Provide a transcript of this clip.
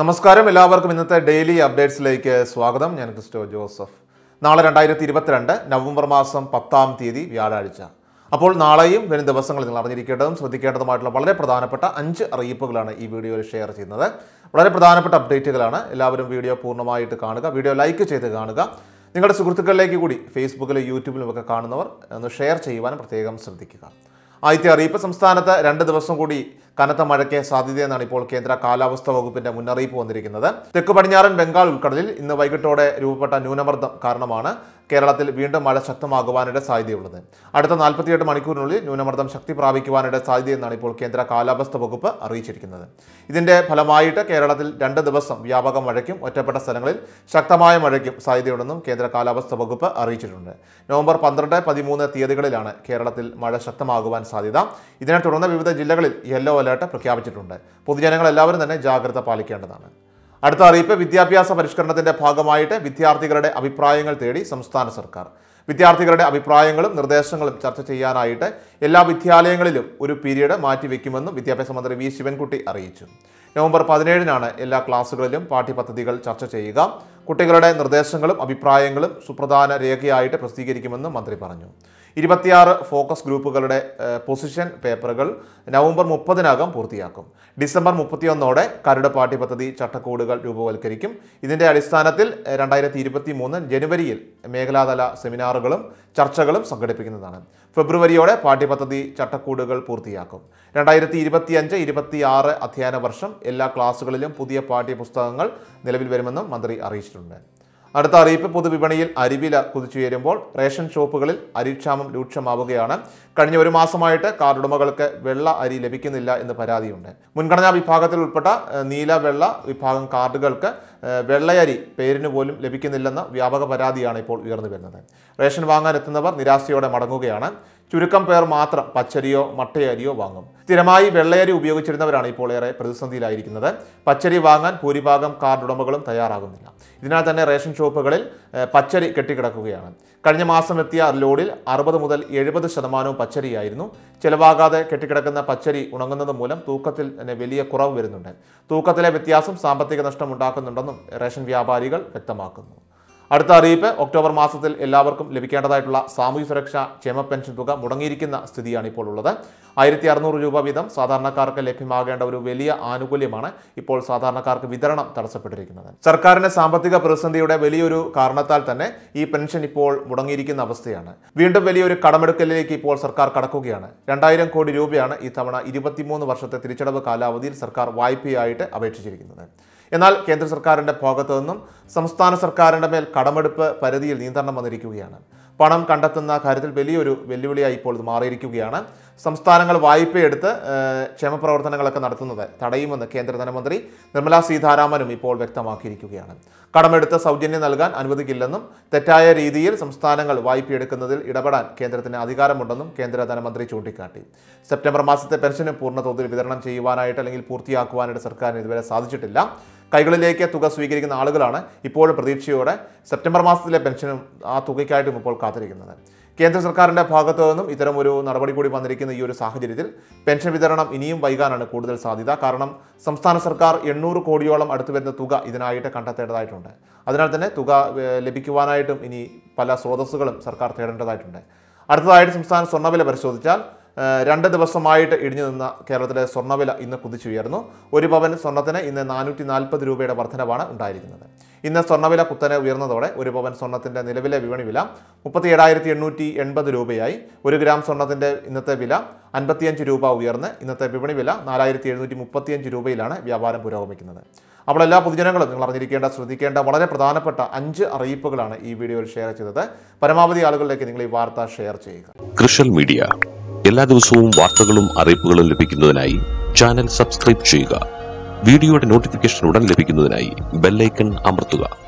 നമസ്കാരം എല്ലാവർക്കും ഇന്നത്തെ ഡെയിലി അപ്ഡേറ്റ്സിലേക്ക് സ്വാഗതം ഞാൻ ക്രിസ്റ്റോ ജോസഫ് നാളെ രണ്ടായിരത്തി ഇരുപത്തിരണ്ട് നവംബർ മാസം പത്താം തീയതി വ്യാഴാഴ്ച അപ്പോൾ നാളെയും വരും ദിവസങ്ങളിൽ നിങ്ങൾ അറിഞ്ഞിരിക്കേണ്ടതും ശ്രദ്ധിക്കേണ്ടതുമായിട്ടുള്ള വളരെ പ്രധാനപ്പെട്ട അഞ്ച് അറിയിപ്പുകളാണ് ഈ വീഡിയോയിൽ ഷെയർ ചെയ്യുന്നത് വളരെ പ്രധാനപ്പെട്ട അപ്ഡേറ്റുകളാണ് എല്ലാവരും വീഡിയോ പൂർണ്ണമായിട്ട് കാണുക വീഡിയോ ലൈക്ക് ചെയ്ത് കാണുക നിങ്ങളുടെ സുഹൃത്തുക്കളിലേക്ക് കൂടി ഫേസ്ബുക്കിലും യൂട്യൂബിലും ഒക്കെ കാണുന്നവർ ഒന്ന് ഷെയർ ചെയ്യുവാനും പ്രത്യേകം ശ്രദ്ധിക്കുക ആദ്യത്തെ അറിയിപ്പ് സംസ്ഥാനത്ത് രണ്ട് ദിവസം കൂടി കനത്ത മഴയ്ക്ക് സാധ്യതയെന്നാണ് ഇപ്പോൾ കേന്ദ്ര കാലാവസ്ഥാ വകുപ്പിന്റെ മുന്നറിയിപ്പ് വന്നിരിക്കുന്നത് തെക്ക് പടിഞ്ഞാറൻ ബംഗാൾ ഉൾക്കടലിൽ ഇന്ന് വൈകിട്ടോടെ രൂപപ്പെട്ട ന്യൂനമർദ്ദം കാരണമാണ് കേരളത്തിൽ വീണ്ടും മഴ ശക്തമാകുവാനിട സാധ്യതയുള്ളത് അടുത്ത നാൽപ്പത്തിയെട്ട് മണിക്കൂറിനുള്ളിൽ ന്യൂനമർദ്ദം ശക്തി പ്രാപിക്കുവാനിട സാധ്യതയെന്നാണ് ഇപ്പോൾ കേന്ദ്ര കാലാവസ്ഥാ വകുപ്പ് അറിയിച്ചിരിക്കുന്നത് ഇതിന്റെ ഫലമായിട്ട് കേരളത്തിൽ രണ്ട് ദിവസം വ്യാപക മഴയ്ക്കും ഒറ്റപ്പെട്ട സ്ഥലങ്ങളിൽ ശക്തമായ മഴയ്ക്കും സാധ്യതയുണ്ടെന്നും കേന്ദ്ര കാലാവസ്ഥാ വകുപ്പ് അറിയിച്ചിട്ടുണ്ട് നവംബർ പന്ത്രണ്ട് പതിമൂന്ന് തീയതികളിലാണ് കേരളത്തിൽ മഴ ശക്തമാകുവാൻ സാധ്യത ഇതിനെ തുടർന്ന് വിവിധ ജില്ലകളിൽ യെല്ലോ അലേർട്ട് പ്രഖ്യാപിച്ചിട്ടുണ്ട് പൊതുജനങ്ങൾ എല്ലാവരും തന്നെ ജാഗ്രത പാലിക്കേണ്ടതാണ് അടുത്ത അറിയിപ്പ് വിദ്യാഭ്യാസ പരിഷ്കരണത്തിന്റെ ഭാഗമായിട്ട് വിദ്യാർത്ഥികളുടെ അഭിപ്രായങ്ങൾ തേടി സംസ്ഥാന സർക്കാർ വിദ്യാർത്ഥികളുടെ അഭിപ്രായങ്ങളും നിർദ്ദേശങ്ങളും ചർച്ച ചെയ്യാനായിട്ട് എല്ലാ വിദ്യാലയങ്ങളിലും ഒരു പീരീഡ് മാറ്റിവെക്കുമെന്നും വിദ്യാഭ്യാസ മന്ത്രി വി ശിവൻകുട്ടി അറിയിച്ചു നവംബർ പതിനേഴിനാണ് എല്ലാ ക്ലാസ്സുകളിലും പാഠ്യപദ്ധതികൾ ചർച്ച ചെയ്യുക കുട്ടികളുടെ നിർദ്ദേശങ്ങളും അഭിപ്രായങ്ങളും സുപ്രധാന രേഖയായിട്ട് പ്രസിദ്ധീകരിക്കുമെന്നും മന്ത്രി പറഞ്ഞു ഇരുപത്തിയാറ് ഫോക്കസ് ഗ്രൂപ്പുകളുടെ പൊസിഷൻ പേപ്പറുകൾ നവംബർ മുപ്പതിനകം പൂർത്തിയാക്കും ഡിസംബർ മുപ്പത്തിയൊന്നോടെ കരട് പദ്ധതി ചട്ടക്കൂടുകൾ രൂപവൽക്കരിക്കും ഇതിൻ്റെ അടിസ്ഥാനത്തിൽ രണ്ടായിരത്തി ഇരുപത്തി മൂന്ന് ജനുവരിയിൽ മേഖലാതല സെമിനാറുകളും ചർച്ചകളും സംഘടിപ്പിക്കുന്നതാണ് ഫെബ്രുവരിയോടെ പാഠ്യപദ്ധതി ചട്ടക്കൂടുകൾ പൂർത്തിയാക്കും രണ്ടായിരത്തി ഇരുപത്തി ആറ് അധ്യയന വർഷം എല്ലാ ക്ലാസ്സുകളിലും പുതിയ പാഠ്യപുസ്തകങ്ങൾ നിലവിൽ വരുമെന്നും മന്ത്രി അറിയിച്ചിട്ടുണ്ട് അടുത്ത അറിയിപ്പ് പൊതുവിപണിയിൽ അരിവില കുതിച്ചുയരുമ്പോൾ റേഷൻ ഷോപ്പുകളിൽ അരിക്ഷാമം രൂക്ഷമാവുകയാണ് കഴിഞ്ഞ ഒരു മാസമായിട്ട് കാർഡുടമകൾക്ക് വെള്ള അരി ലഭിക്കുന്നില്ല എന്ന് പരാതിയുണ്ട് മുൻഗണനാ വിഭാഗത്തിൽ ഉൾപ്പെട്ട നീല വെള്ള വിഭാഗം കാർഡുകൾക്ക് വെള്ളയരി പേരിന് പോലും ലഭിക്കുന്നില്ലെന്ന വ്യാപക പരാതിയാണ് ഇപ്പോൾ ഉയർന്നു വരുന്നത് റേഷൻ വാങ്ങാൻ എത്തുന്നവർ നിരാശയോടെ മടങ്ങുകയാണ് ചുരുക്കം പേർ മാത്രം പച്ചരിയോ മട്ടയരിയോ വാങ്ങും സ്ഥിരമായി വെള്ളയരി ഉപയോഗിച്ചിരുന്നവരാണ് ഇപ്പോൾ ഏറെ പ്രതിസന്ധിയിലായിരിക്കുന്നത് പച്ചരി വാങ്ങാൻ ഭൂരിഭാഗം കാർഡ് ഉടമകളും തയ്യാറാകുന്നില്ല ഇതിനാൽ തന്നെ റേഷൻ ഷോപ്പുകളിൽ പച്ചരി കെട്ടിക്കിടക്കുകയാണ് കഴിഞ്ഞ മാസം എത്തിയ ലോഡിൽ അറുപത് മുതൽ എഴുപത് ശതമാനവും പച്ചരിയായിരുന്നു ചിലവാകാതെ കെട്ടിക്കിടക്കുന്ന പച്ചരി ഉണങ്ങുന്നത് മൂലം തൂക്കത്തിൽ തന്നെ വലിയ കുറവ് വരുന്നുണ്ട് തൂക്കത്തിലെ വ്യത്യാസം സാമ്പത്തിക നഷ്ടം ഉണ്ടാക്കുന്നുണ്ടെന്നും റേഷൻ വ്യാപാരികൾ വ്യക്തമാക്കുന്നു അടുത്ത അറിയിപ്പ് ഒക്ടോബർ മാസത്തിൽ എല്ലാവർക്കും ലഭിക്കേണ്ടതായിട്ടുള്ള സാമൂഹ്യ സുരക്ഷാ ക്ഷേമ പെൻഷൻ തുക മുടങ്ങിയിരിക്കുന്ന സ്ഥിതിയാണ് ഇപ്പോൾ ഉള്ളത് ആയിരത്തി അറുന്നൂറ് രൂപ വീതം സാധാരണക്കാർക്ക് ലഭ്യമാകേണ്ട ഒരു വലിയ ആനുകൂല്യമാണ് ഇപ്പോൾ സാധാരണക്കാർക്ക് വിതരണം തടസ്സപ്പെട്ടിരിക്കുന്നത് സർക്കാരിന്റെ സാമ്പത്തിക പ്രതിസന്ധിയുടെ വലിയൊരു കാരണത്താൽ തന്നെ ഈ പെൻഷൻ ഇപ്പോൾ മുടങ്ങിയിരിക്കുന്ന അവസ്ഥയാണ് വീണ്ടും വലിയൊരു കടമെടുക്കലിലേക്ക് ഇപ്പോൾ സർക്കാർ കടക്കുകയാണ് രണ്ടായിരം കോടി രൂപയാണ് ഇത്തവണ ഇരുപത്തിമൂന്ന് വർഷത്തെ തിരിച്ചടവ് കാലാവധിയിൽ സർക്കാർ വായ്പയായിട്ട് അപേക്ഷിച്ചിരിക്കുന്നത് എന്നാൽ കേന്ദ്ര സർക്കാരിൻ്റെ ഭാഗത്തു നിന്നും സംസ്ഥാന സർക്കാരിൻ്റെ മേൽ കടമെടുപ്പ് പരിധിയിൽ നിയന്ത്രണം വന്നിരിക്കുകയാണ് പണം കണ്ടെത്തുന്ന കാര്യത്തിൽ വലിയൊരു വെല്ലുവിളിയായി ഇപ്പോൾ ഇത് മാറിയിരിക്കുകയാണ് സംസ്ഥാനങ്ങൾ വായ്പയെടുത്ത് ക്ഷേമപ്രവർത്തനങ്ങളൊക്കെ നടത്തുന്നത് തടയുമെന്ന് കേന്ദ്ര ധനമന്ത്രി നിർമ്മലാ സീതാരാമനും ഇപ്പോൾ വ്യക്തമാക്കിയിരിക്കുകയാണ് കടമെടുത്ത് സൗജന്യം നൽകാൻ അനുവദിക്കില്ലെന്നും തെറ്റായ രീതിയിൽ സംസ്ഥാനങ്ങൾ വായ്പയെടുക്കുന്നതിൽ ഇടപെടാൻ കേന്ദ്രത്തിന് അധികാരമുണ്ടെന്നും കേന്ദ്ര ധനമന്ത്രി ചൂണ്ടിക്കാട്ടി സെപ്റ്റംബർ മാസത്തെ പെൻഷനും പൂർണ്ണതോതിൽ വിതരണം ചെയ്യുവാനായിട്ട് അല്ലെങ്കിൽ പൂർത്തിയാക്കുവാനായിട്ട് സർക്കാരിന് ഇതുവരെ സാധിച്ചിട്ടില്ല കൈകളിലേക്ക് തുക സ്വീകരിക്കുന്ന ആളുകളാണ് ഇപ്പോഴും പ്രതീക്ഷയോടെ സെപ്റ്റംബർ മാസത്തിലെ പെൻഷനും ആ തുകയ്ക്കായിട്ടും ഇപ്പോൾ കാത്തിരിക്കുന്നത് കേന്ദ്ര സർക്കാരിൻ്റെ ഭാഗത്തു നിന്നും ഇത്തരം ഒരു നടപടി കൂടി വന്നിരിക്കുന്ന ഈ ഒരു സാഹചര്യത്തിൽ പെൻഷൻ വിതരണം ഇനിയും വൈകാനാണ് കൂടുതൽ സാധ്യത കാരണം സംസ്ഥാന സർക്കാർ എണ്ണൂറ് കോടിയോളം അടുത്തു വരുന്ന തുക ഇതിനായിട്ട് കണ്ടെത്തേണ്ടതായിട്ടുണ്ട് അതിനാൽ തന്നെ തുക ലഭിക്കുവാനായിട്ടും ഇനി പല സ്രോതസ്സുകളും സർക്കാർ തേടേണ്ടതായിട്ടുണ്ട് അടുത്തതായിട്ട് സംസ്ഥാന സ്വർണ്ണവില പരിശോധിച്ചാൽ രണ്ട് ദിവസമായിട്ട് ഇടിഞ്ഞു നിന്ന കേരളത്തിലെ സ്വർണ്ണവില ഇന്ന് കുതിച്ചുയർന്നു ഒരു പവൻ സ്വർണ്ണത്തിന് ഇന്ന് നാനൂറ്റി നാൽപ്പത് രൂപയുടെ വർധനവാണ് ഉണ്ടായിരിക്കുന്നത് ഇന്ന് സ്വർണ്ണവില കുത്തനെ ഉയർന്നതോടെ ഒരു പവൻ സ്വർണ്ണത്തിൻ്റെ നിലവിലെ വിപണി വില മുപ്പത്തി ഏഴായിരത്തി എണ്ണൂറ്റി എൺപത് രൂപയായി ഒരു ഗ്രാം സ്വർണ്ണത്തിൻ്റെ ഇന്നത്തെ വില അൻപത്തിയഞ്ച് രൂപ ഉയർന്ന് ഇന്നത്തെ വിപണി വില നാലായിരത്തി എഴുന്നൂറ്റി മുപ്പത്തിയഞ്ച് രൂപയിലാണ് വ്യാപാരം പുരോഗമിക്കുന്നത് അപ്പോൾ എല്ലാ പൊതുജനങ്ങളും നിങ്ങൾ അറിഞ്ഞിരിക്കേണ്ട ശ്രദ്ധിക്കേണ്ട വളരെ പ്രധാനപ്പെട്ട അഞ്ച് അറിയിപ്പുകളാണ് ഈ വീഡിയോയിൽ ഷെയർ ചെയ്തത് പരമാവധി ആളുകളിലേക്ക് നിങ്ങൾ ഈ വാർത്ത ഷെയർ ചെയ്യുക കൃഷൽ മീഡിയ എല്ലാ ദിവസവും വാർത്തകളും അറിയിപ്പുകളും ലഭിക്കുന്നതിനായി ചാനൽ സബ്സ്ക്രൈബ് ചെയ്യുക വീഡിയോയുടെ നോട്ടിഫിക്കേഷൻ ഉടൻ ലഭിക്കുന്നതിനായി ബെല്ലൈക്കൺ അമർത്തുക